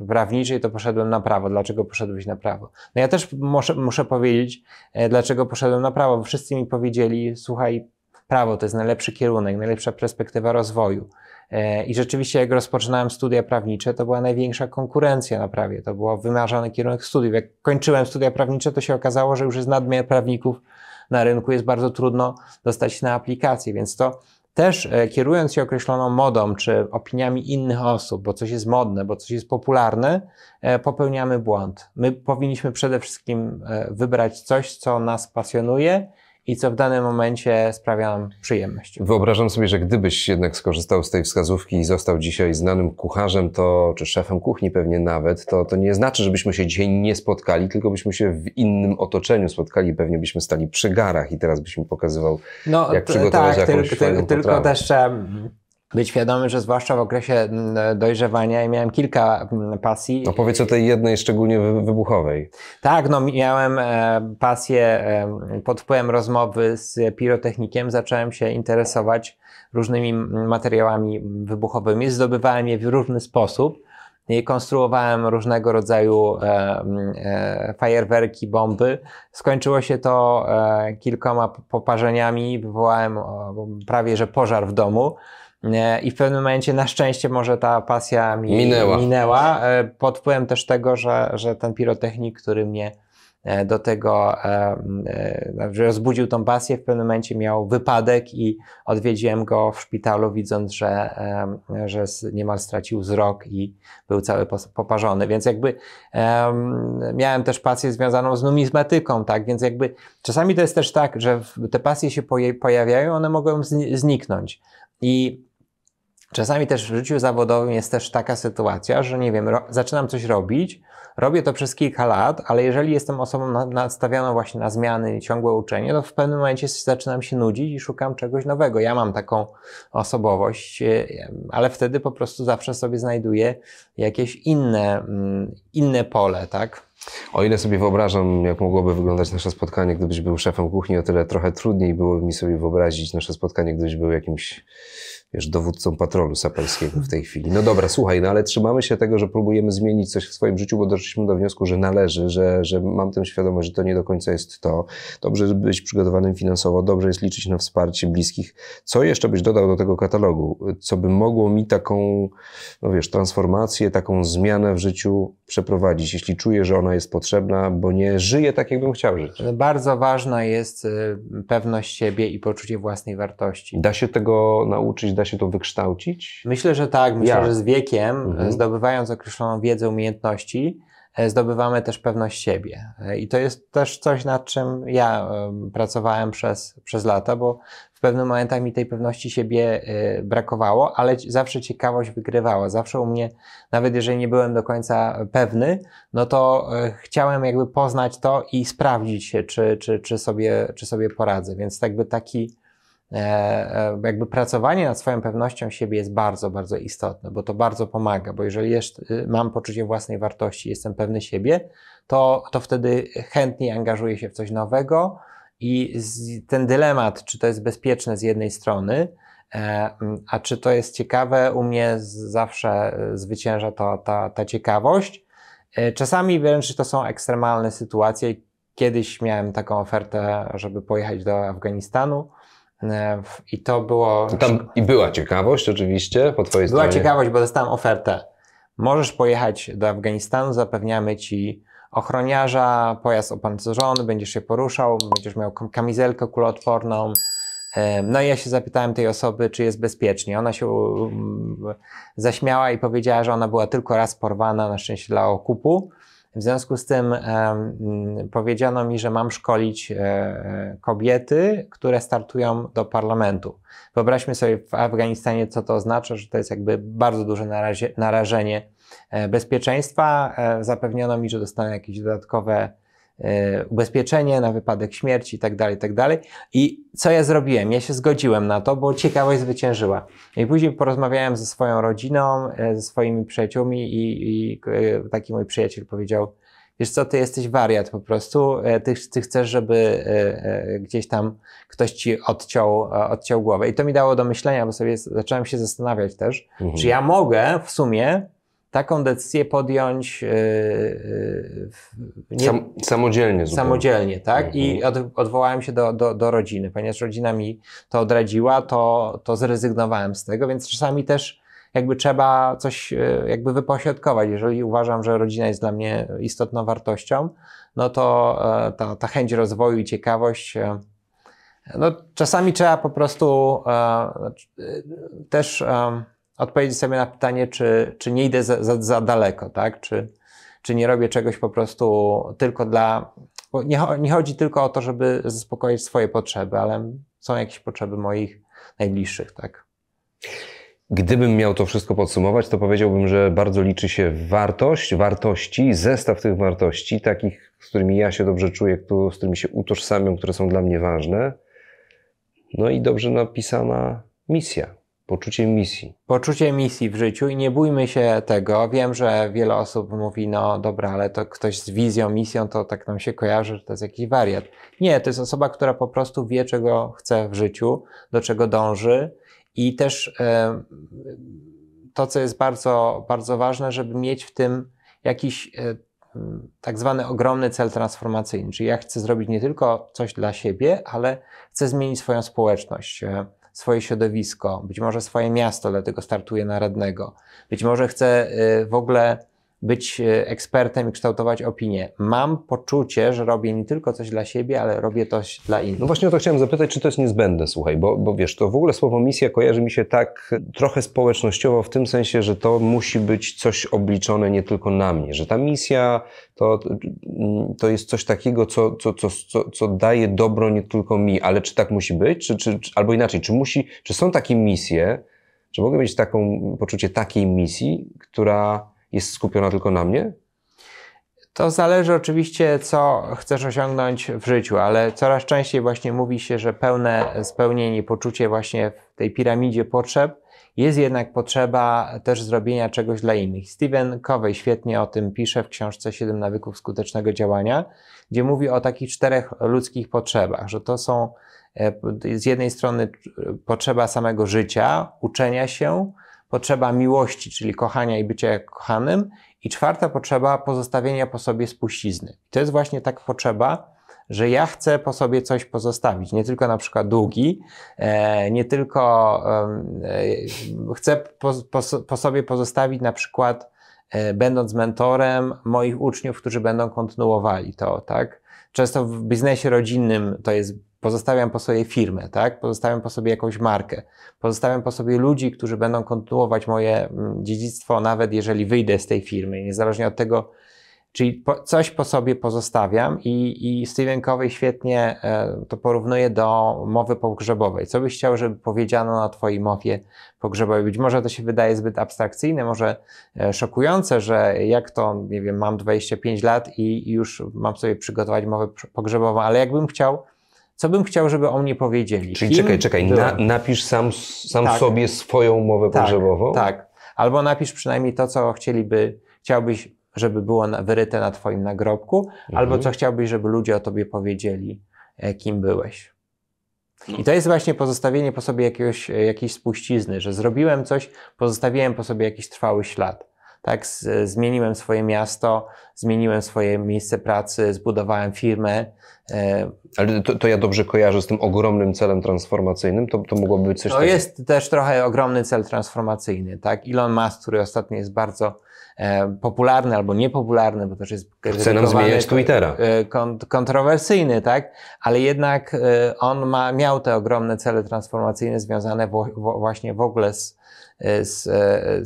prawniczej, to poszedłem na prawo. Dlaczego poszedłeś na prawo? No ja też muszę, muszę powiedzieć, dlaczego poszedłem na prawo. bo Wszyscy mi powiedzieli, słuchaj, prawo to jest najlepszy kierunek, najlepsza perspektywa rozwoju. E, I rzeczywiście, jak rozpoczynałem studia prawnicze, to była największa konkurencja na prawie. To był wymarzany kierunek studiów. Jak kończyłem studia prawnicze, to się okazało, że już jest nadmiar prawników na rynku, jest bardzo trudno dostać się na aplikację, więc to też e, kierując się określoną modą czy opiniami innych osób, bo coś jest modne, bo coś jest popularne, e, popełniamy błąd. My powinniśmy przede wszystkim wybrać coś, co nas pasjonuje i co w danym momencie sprawia nam przyjemność. Wyobrażam sobie, że gdybyś jednak skorzystał z tej wskazówki i został dzisiaj znanym kucharzem, to czy szefem kuchni pewnie nawet, to, to nie znaczy, żebyśmy się dzisiaj nie spotkali, tylko byśmy się w innym otoczeniu spotkali, pewnie byśmy stali przy garach i teraz byś mi pokazywał, no, jak przygotować tak, jakąś tylko, fajną tylko, też być świadomy, że zwłaszcza w okresie mm, dojrzewania ja miałem kilka mm, pasji. No powiedz o tej jednej szczególnie wybuchowej. Tak, no miałem e, pasję pod wpływem rozmowy z pirotechnikiem, zacząłem się interesować różnymi materiałami wybuchowymi, zdobywałem je w różny sposób. I konstruowałem różnego rodzaju e, e fajerwerki, bomby. Skończyło się to e, kilkoma poparzeniami, wywołałem prawie że pożar w domu. I w pewnym momencie na szczęście może ta pasja mi minęła. minęła e, pod wpływem też tego, że, że ten pirotechnik, który mnie e, do tego że e, znaczy rozbudził tą pasję, w pewnym momencie miał wypadek i odwiedziłem go w szpitalu, widząc, że, że niemal stracił wzrok i był cały poparzony. Więc jakby miałem też pasję związaną z numizmatyką, tak? Więc jakby czasami to jest też tak, że te pasje się pojawiają, one mogą zniknąć. I Czasami też w życiu zawodowym jest też taka sytuacja, że nie wiem, zaczynam coś robić, robię to przez kilka lat, ale jeżeli jestem osobą na nastawioną właśnie na zmiany, ciągłe uczenie, to w pewnym momencie zaczynam się nudzić i szukam czegoś nowego. Ja mam taką osobowość, e, ale wtedy po prostu zawsze sobie znajduję jakieś inne, mm, inne pole, tak? O ile sobie wyobrażam, jak mogłoby wyglądać nasze spotkanie, gdybyś był szefem kuchni, o tyle trochę trudniej byłoby mi sobie wyobrazić nasze spotkanie, gdybyś był jakimś wiesz, dowódcą patrolu saperskiego w tej chwili. No dobra, słuchaj, no ale trzymamy się tego, że próbujemy zmienić coś w swoim życiu, bo doszliśmy do wniosku, że należy, że, że mam tę świadomość, że to nie do końca jest to. Dobrze być przygotowanym finansowo, dobrze jest liczyć na wsparcie bliskich. Co jeszcze byś dodał do tego katalogu? Co by mogło mi taką, no wiesz, transformację, taką zmianę w życiu przeprowadzić, jeśli czuję, że ona jest potrzebna, bo nie żyję tak, jakbym chciał żyć. Bardzo ważna jest y, pewność siebie i poczucie własnej wartości. Da się tego nauczyć da się to wykształcić? Myślę, że tak. Myślę, Jak? że z wiekiem, e, mhm. zdobywając określoną wiedzę, umiejętności, e, zdobywamy też pewność siebie. E, I to jest też coś, nad czym ja pracowałem przez, przez lata, bo w pewnym momentach mi tej pewności siebie brakowało, ale zawsze ciekawość wygrywała. Zawsze u mnie, nawet jeżeli nie byłem do końca pewny, no to chciałem jakby poznać to i sprawdzić się, czy, czy, czy, sobie, czy sobie poradzę. Więc jakby taki E, e, jakby pracowanie nad swoją pewnością siebie jest bardzo, bardzo istotne, bo to bardzo pomaga, bo jeżeli jest, y, mam poczucie własnej wartości, jestem pewny siebie, to, to wtedy chętniej angażuję się w coś nowego i z, ten dylemat, czy to jest bezpieczne z jednej strony, e, a czy to jest ciekawe, u mnie zawsze zwycięża to, ta, ta ciekawość. Czasami wręcz to są ekstremalne sytuacje. Kiedyś miałem taką ofertę, żeby pojechać do Afganistanu E, I to było. Tam I była ciekawość oczywiście po Twojej była stronie. Była ciekawość, bo dostałem ofertę. Możesz pojechać do Afganistanu, zapewniamy Ci ochroniarza, pojazd opancerzony, będziesz się poruszał, będziesz miał kamizelkę kuloodporną. E, no i ja się zapytałem tej osoby, czy jest bezpiecznie. Ona się um, zaśmiała i powiedziała, że ona była tylko raz porwana, na szczęście dla okupu, w związku z tym powiedziano mi, że mam szkolić e, kobiety, które startują do parlamentu. Wyobraźmy sobie w Afganistanie, co to oznacza, że to jest jakby bardzo duże narazie, narażenie e, bezpieczeństwa. E, zapewniono mi, że dostanę jakieś dodatkowe E, ubezpieczenie na wypadek śmierci tak i tak dalej. I co ja zrobiłem? Ja się zgodziłem na to, bo ciekawość zwyciężyła. I później porozmawiałem ze swoją rodziną, e, ze swoimi przyjaciółmi i, i e, taki mój przyjaciel powiedział, wiesz co, ty jesteś wariat po prostu, ty, ty chcesz, żeby gdzieś tam ktoś ci odciął, odciął głowę. I to mi dało do myślenia, bo sobie zacząłem się zastanawiać też, mhm. czy ja mogę w sumie taką decyzję podjąć e, e, nie, Sam, samodzielnie. Zupełnie. Samodzielnie, tak? Mhm. I od, odwołałem się do, do, do, rodziny, ponieważ rodzina mi to odradziła, to, to zrezygnowałem z tego, więc czasami też jakby trzeba coś e, jakby wypośrodkować. Jeżeli uważam, że rodzina jest dla mnie istotną wartością, no to ta, ta chęć rozwoju i ciekawość no, czasami trzeba po prostu też odpowiedzieć sobie na pytanie, czy, czy nie idę za, za, za daleko, tak? Czy, czy nie robię czegoś po prostu tylko dla. Bo nie, nie chodzi tylko o to, żeby zaspokoić swoje potrzeby, ale są jakieś potrzeby moich najbliższych, tak. Gdybym miał to wszystko podsumować, to powiedziałbym, że bardzo liczy się wartość, wartości, zestaw tych wartości, takich, z którymi ja się dobrze czuję, z którymi się utożsamiam, które są dla mnie ważne. No i dobrze napisana misja. Poczucie misji. Poczucie misji w życiu i nie bójmy się tego. Wiem, że wiele osób mówi, no dobra, ale to ktoś z wizją, misją, to tak nam się kojarzy, że to jest jakiś wariat. Nie, to jest osoba, która po prostu wie, czego chce w życiu, do czego dąży i też e, to, co jest bardzo, bardzo ważne, żeby mieć w tym jakiś e, tak zwany ogromny cel transformacyjny. Czyli ja chcę zrobić nie tylko coś dla siebie, ale chcę zmienić swoją społeczność. E, swoje środowisko, być może swoje miasto, dlatego startuje na radnego, być może chce y, w ogóle być e, ekspertem i kształtować opinię. Mam poczucie, że robię nie tylko coś dla siebie, ale robię coś dla innych. No właśnie o to chciałem zapytać, czy to jest niezbędne, słuchaj, bo, bo wiesz, to w ogóle słowo misja kojarzy mi się tak e, trochę społecznościowo w tym sensie, że to musi być coś obliczone nie tylko na mnie, że ta misja to, e, to jest coś takiego, co, co, co, co, co daje dobro nie tylko mi, ale czy tak musi być, czy, czy, albo inaczej, czy, musi, czy są takie misje, czy mogę mieć taką poczucie takiej misji, która jest skupiona tylko na mnie? To zależy oczywiście, co chcesz osiągnąć w życiu, ale coraz częściej właśnie mówi się, że pełne spełnienie, poczucie właśnie w tej piramidzie potrzeb jest jednak potrzeba też zrobienia czegoś dla innych. Stephen Covey świetnie o tym pisze w książce 7 nawyków skutecznego działania, gdzie mówi o takich czterech ludzkich potrzebach, że to są e, z jednej strony e, potrzeba samego życia, uczenia się, potrzeba miłości, czyli kochania i bycia kochanym, i czwarta potrzeba pozostawienia po sobie spuścizny. To jest właśnie taka potrzeba, że ja chcę po sobie coś pozostawić, nie tylko na przykład długi, e, nie tylko e, chcę po, po, po sobie pozostawić na przykład e, będąc mentorem moich uczniów, którzy będą kontynuowali to, tak? Często w biznesie rodzinnym to jest pozostawiam po sobie firmę, tak? pozostawiam po sobie jakąś markę, pozostawiam po sobie ludzi, którzy będą kontynuować moje mm, dziedzictwo, nawet jeżeli wyjdę z tej firmy, niezależnie od tego, czyli po, coś po sobie pozostawiam i, i Stephen Covey świetnie e, to porównuje do mowy pogrzebowej. Co byś chciał, żeby powiedziano na twojej mowie pogrzebowej? Być może to się wydaje zbyt abstrakcyjne, może e, szokujące, że jak to, nie wiem, mam 25 lat i, i już mam sobie przygotować mowę pogrzebową, ale jakbym chciał co bym chciał, żeby o mnie powiedzieli. Czyli Kim? czekaj, czekaj, Na, napisz sam, sam tak. sobie swoją umowę tak, pogrzebową? Tak, albo napisz przynajmniej to, co chcieliby, chciałbyś, żeby było na, wyryte na twoim nagrobku, mhm. albo co chciałbyś, żeby ludzie o tobie powiedzieli, e, kim byłeś. No. I to jest właśnie pozostawienie po sobie jakiegoś, e, jakiejś spuścizny, że zrobiłem coś, pozostawiłem po sobie jakiś trwały ślad tak? Zmieniłem swoje miasto, zmieniłem swoje miejsce pracy, zbudowałem firmę. E, Ale to, to ja dobrze kojarzę z tym ogromnym celem transformacyjnym, to, to mogłoby być coś To tak... jest też trochę ogromny cel transformacyjny, tak? Elon Musk, który ostatnio jest bardzo e, popularny albo niepopularny, bo też jest Chce nam zmieniać Twittera. E, kontrowersyjny, tak? Ale jednak on ma, miał te ogromne cele transformacyjne związane właśnie w ogóle z z,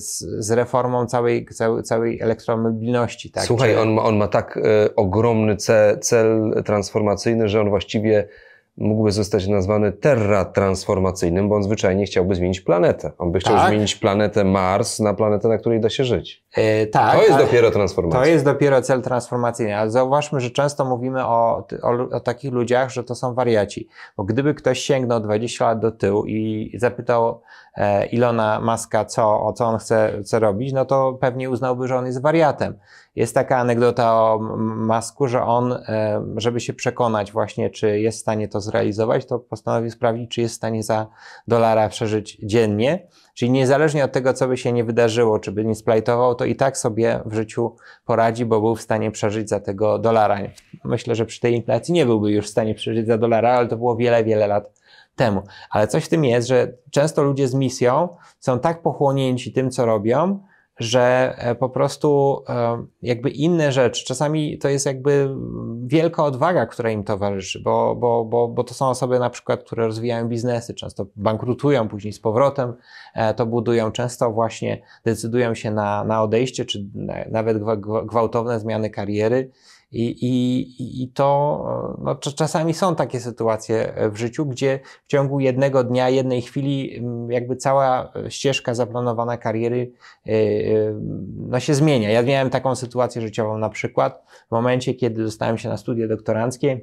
z, z reformą całej, całej, całej elektromobilności. Tak? Słuchaj, Czy... on, ma, on ma tak e, ogromny ce, cel transformacyjny, że on właściwie mógłby zostać nazwany terra transformacyjnym, bo on zwyczajnie chciałby zmienić planetę. On by chciał tak? zmienić planetę Mars na planetę, na której da się żyć. E, tak, to jest dopiero transformacja. To jest dopiero cel transformacyjny. Ale zauważmy, że często mówimy o, o, o, takich ludziach, że to są wariaci. Bo gdyby ktoś sięgnął 20 lat do tyłu i zapytał e, Ilona Maska, co, o co on chce, chce robić, no to pewnie uznałby, że on jest wariatem. Jest taka anegdota o Masku, że on, e, żeby się przekonać właśnie, czy jest w stanie to zrealizować, to postanowił sprawdzić, czy jest w stanie za dolara przeżyć dziennie Czyli niezależnie od tego, co by się nie wydarzyło, czy by nie splajtował, to i tak sobie w życiu poradzi, bo był w stanie przeżyć za tego dolara. Myślę, że przy tej inflacji nie byłby już w stanie przeżyć za dolara, ale to było wiele, wiele lat temu. Ale coś w tym jest, że często ludzie z misją są tak pochłonięci tym, co robią, że e, po prostu e, jakby inne rzeczy, czasami to jest jakby wielka odwaga, która im towarzyszy, bo, bo, bo, bo to są osoby na przykład, które rozwijają biznesy, często bankrutują, później z powrotem e, to budują, często właśnie decydują się na, na odejście, czy nawet gwałtowne zmiany kariery i, i, i to no, czasami są takie sytuacje e, w życiu, gdzie w ciągu jednego dnia, jednej chwili, mm, jakby cała e, ścieżka zaplanowana kariery e, no, się zmienia. Ja miałem taką sytuację życiową na przykład w momencie, kiedy dostałem się na studia doktoranckie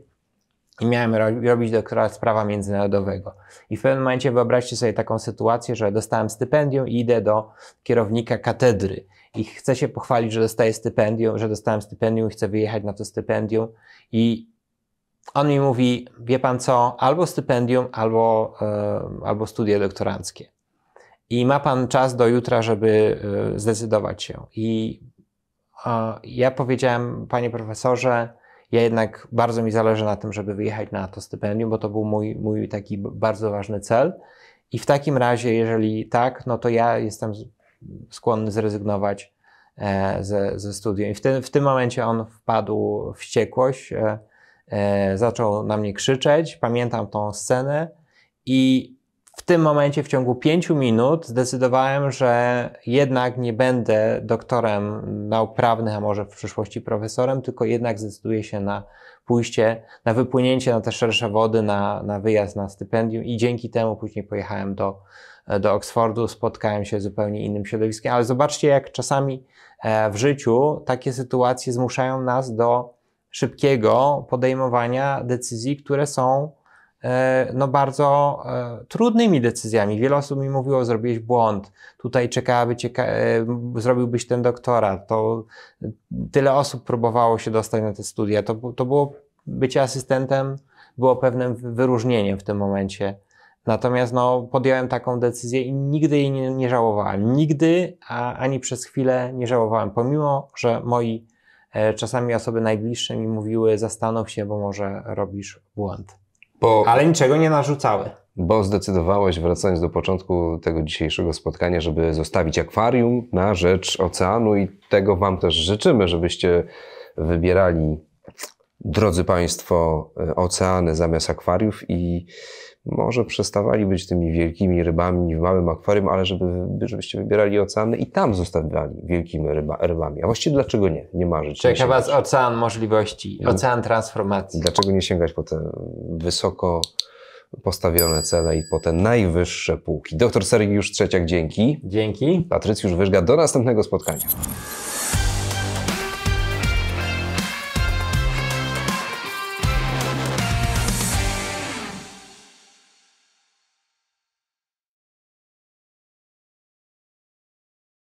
i miałem robić doktorat z prawa międzynarodowego. I w pewnym momencie wyobraźcie sobie taką sytuację, że dostałem stypendium i idę do kierownika katedry i chcę się pochwalić, że dostaję stypendium, że dostałem stypendium i chcę wyjechać na to stypendium i on mi mówi, wie pan co, albo stypendium, albo, y, albo studia doktoranckie. I ma pan czas do jutra, żeby y, zdecydować się. I y, ja powiedziałem, panie profesorze, ja jednak bardzo mi zależy na tym, żeby wyjechać na to stypendium, bo to był mój, mój taki bardzo ważny cel. I w takim razie, jeżeli tak, no to ja jestem skłonny zrezygnować e, ze, ze studium. I w, te, w tym momencie on wpadł w wściekłość, e, e, zaczął na mnie krzyczeć. Pamiętam tą scenę i w tym momencie, w ciągu pięciu minut, zdecydowałem, że jednak nie będę doktorem nauk prawnych, a może w przyszłości profesorem, tylko jednak zdecyduję się na pójście, na wypłynięcie na te szersze wody, na, na wyjazd, na stypendium, i dzięki temu później pojechałem do E, do Oksfordu, spotkałem się z zupełnie innym środowiskiem, ale zobaczcie, jak czasami e, w życiu takie sytuacje zmuszają nas do szybkiego podejmowania decyzji, które są e, no, bardzo trudnymi decyzjami. Wiele osób mi mówiło, zrobiłeś błąd, tutaj czekałaby cię, zrobiłbyś ten doktorat, to tyle osób próbowało się dostać na te studia, to, to było bycie asystentem było pewnym wyróżnieniem w tym momencie Natomiast no, podjąłem taką decyzję i nigdy jej nie, nie żałowałem. Nigdy, a ani przez chwilę nie żałowałem, pomimo że moi e, czasami osoby najbliższe mi mówiły: zastanów się, bo może robisz błąd. Bo, Ale niczego nie narzucały. Bo zdecydowałeś, wracając do początku tego dzisiejszego spotkania, żeby zostawić akwarium na rzecz oceanu i tego Wam też życzymy, żebyście wybierali, drodzy Państwo, e, oceany zamiast akwariów i może przestawali być tymi wielkimi rybami w małym akwarium, ale żeby, żebyście wybierali oceany i tam zostawiali wielkimi ryba, rybami. A właściwie dlaczego nie? Nie marzyć. Czeka nie Was ocean możliwości, mhm. ocean transformacji. Dlaczego nie sięgać po te wysoko postawione cele i po te najwyższe półki. Doktor Sergiusz Trzeciak, dzięki. Dzięki. Patrycjusz Wyżga, do następnego spotkania.